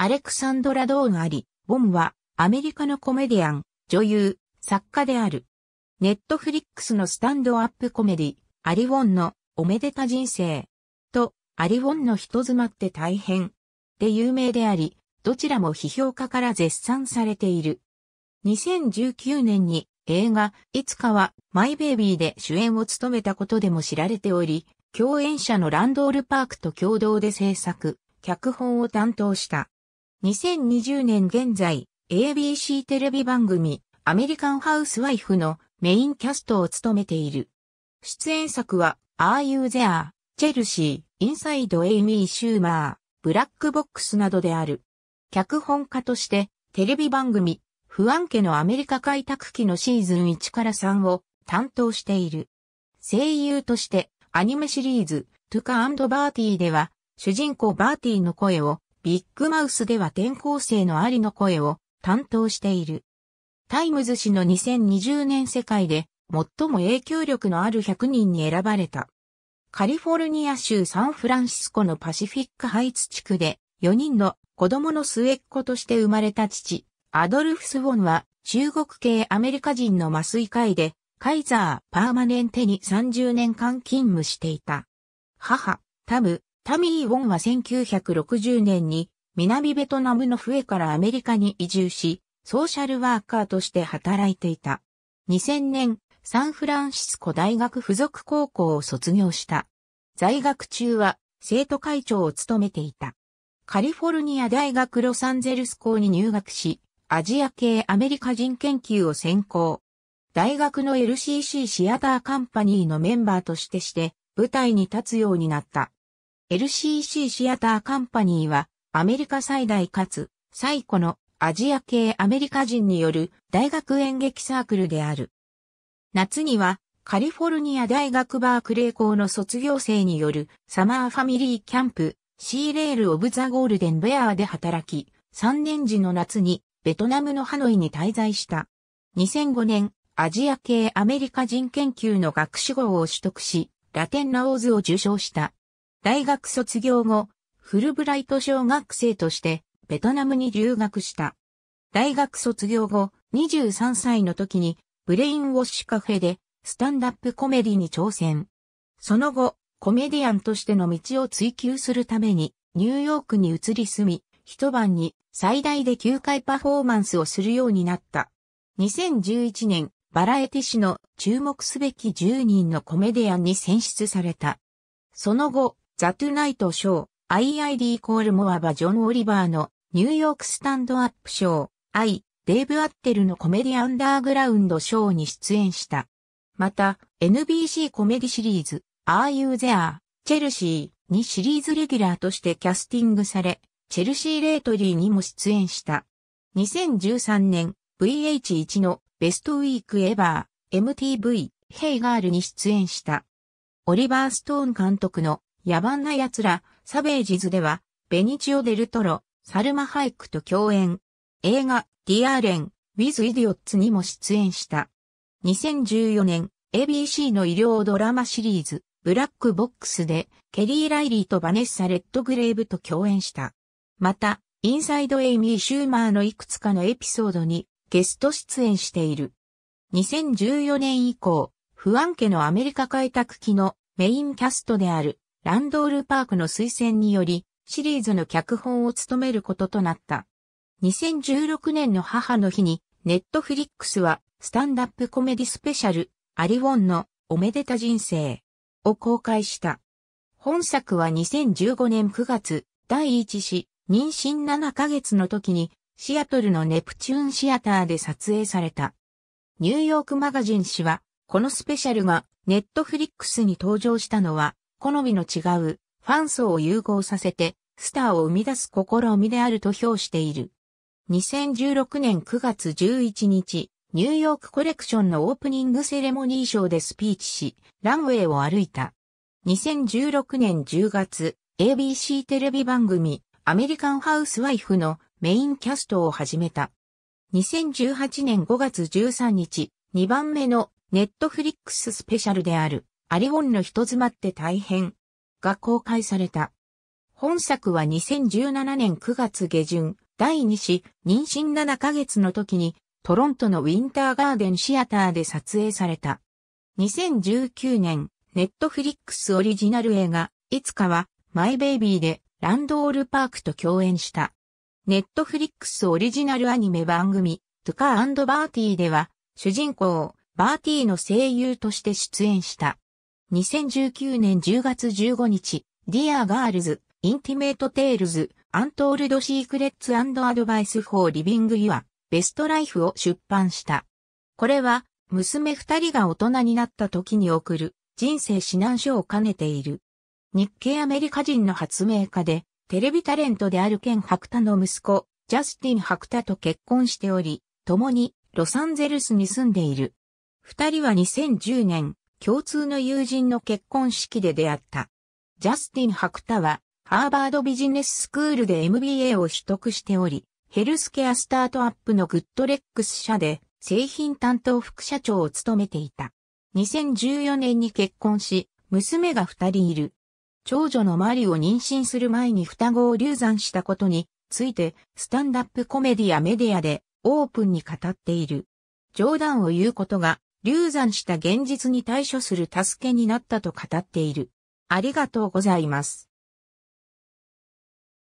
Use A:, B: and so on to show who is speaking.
A: アレクサンドラ・ドーンあり、ボムはアメリカのコメディアン、女優、作家である。ネットフリックスのスタンドアップコメディ、アリウォンのおめでた人生とアリウォンの人妻って大変で有名であり、どちらも批評家から絶賛されている。2019年に映画いつかはマイベイビーで主演を務めたことでも知られており、共演者のランドールパークと共同で制作、脚本を担当した。2020年現在、ABC テレビ番組、アメリカンハウスワイフのメインキャストを務めている。出演作は、Are You There? チェルシー、インサイド・エイミー・シューマー、ブラックボックスなどである。脚本家として、テレビ番組、不安家のアメリカ開拓期のシーズン1から3を担当している。声優として、アニメシリーズ、トゥカバーティーでは、主人公バーティーの声を、ビッグマウスでは転校生のありの声を担当している。タイムズ氏の2020年世界で最も影響力のある100人に選ばれた。カリフォルニア州サンフランシスコのパシフィックハイツ地区で4人の子供の末っ子として生まれた父、アドルフス・ウォンは中国系アメリカ人の麻酔科医でカイザー・パーマネンテに30年間勤務していた。母、タム、タミー・ウォンは1960年に南ベトナムの笛からアメリカに移住し、ソーシャルワーカーとして働いていた。2000年、サンフランシスコ大学附属高校を卒業した。在学中は生徒会長を務めていた。カリフォルニア大学ロサンゼルス校に入学し、アジア系アメリカ人研究を専攻。大学の LCC シアターカンパニーのメンバーとしてして、舞台に立つようになった。LCC シアターカンパニーはアメリカ最大かつ最古のアジア系アメリカ人による大学演劇サークルである。夏にはカリフォルニア大学バークレー校の卒業生によるサマーファミリーキャンプシーレール・オブ・ザ・ゴールデン・ベアーで働き、3年時の夏にベトナムのハノイに滞在した。2005年、アジア系アメリカ人研究の学士号を取得し、ラテンナオーズを受賞した。大学卒業後、フルブライト小学生としてベトナムに留学した。大学卒業後、23歳の時にブレインウォッシュカフェでスタンダップコメディに挑戦。その後、コメディアンとしての道を追求するためにニューヨークに移り住み、一晩に最大で9回パフォーマンスをするようになった。2011年、バラエティ誌の注目すべき10人のコメディアンに選出された。その後、ザ・トゥナイト・ショー、IID コール・モアバ・ジョン・オリバーのニューヨークスタンドアップショー、I、デイブ・アッテルのコメディアンダーグラウンドショーに出演した。また、NBC コメディシリーズ、Are You There? チェルシーにシリーズレギュラーとしてキャスティングされ、チェルシー・レートリーにも出演した。2013年 VH1 のベストウィークエバー MTV ヘイガールに出演した。オリバー・ストーン監督の野蛮な奴ら、サベージズでは、ベニチオ・デルトロ、サルマ・ハイクと共演。映画、ディアーレン、ウィズ・イディオッツにも出演した。2014年、ABC の医療ドラマシリーズ、ブラックボックスで、ケリー・ライリーとバネッサ・レッドグレーブと共演した。また、インサイド・エイミー・シューマーのいくつかのエピソードに、ゲスト出演している。2014年以降、不安家のアメリカ開拓期のメインキャストであるランドールパークの推薦により、シリーズの脚本を務めることとなった。2016年の母の日に、ネットフリックスは、スタンダップコメディスペシャル、アリウォンのおめでた人生を公開した。本作は2015年9月、第1子、妊娠7ヶ月の時に、シアトルのネプチューンシアターで撮影された。ニューヨークマガジン氏は、このスペシャルがネットフリックスに登場したのは好みの違うファン層を融合させて、スターを生み出す試みであると評している。2016年9月11日、ニューヨークコレクションのオープニングセレモニーショーでスピーチし、ランウェイを歩いた。2016年10月、ABC テレビ番組、アメリカンハウスワイフのメインキャストを始めた。2018年5月13日、2番目のネットフリックススペシャルである。アリゴンの人妻って大変が公開された。本作は2017年9月下旬、第2子、妊娠7ヶ月の時に、トロントのウィンターガーデンシアターで撮影された。2019年、ネットフリックスオリジナル映画、いつかは、マイベイビーで、ランドールパークと共演した。ネットフリックスオリジナルアニメ番組、トゥカーバーティーでは、主人公、バーティーの声優として出演した。2019年10月15日、Dear Girls, Intimate Tales, Untold Secrets and Advice for Living Your Best Life を出版した。これは、娘二人が大人になった時に送る人生指南書を兼ねている。日系アメリカ人の発明家で、テレビタレントであるケン・ハクタの息子、ジャスティン・ハクタと結婚しており、共にロサンゼルスに住んでいる。二人は2010年、共通の友人の結婚式で出会った。ジャスティン・ハクタは、ハーバードビジネススクールで MBA を取得しており、ヘルスケアスタートアップのグッドレックス社で製品担当副社長を務めていた。2014年に結婚し、娘が二人いる。長女のマリを妊娠する前に双子を流産したことについて、スタンダップコメディアメディアでオープンに語っている。冗談を言うことが流産した現実に対処する助けになったと語っている。ありがとうございます。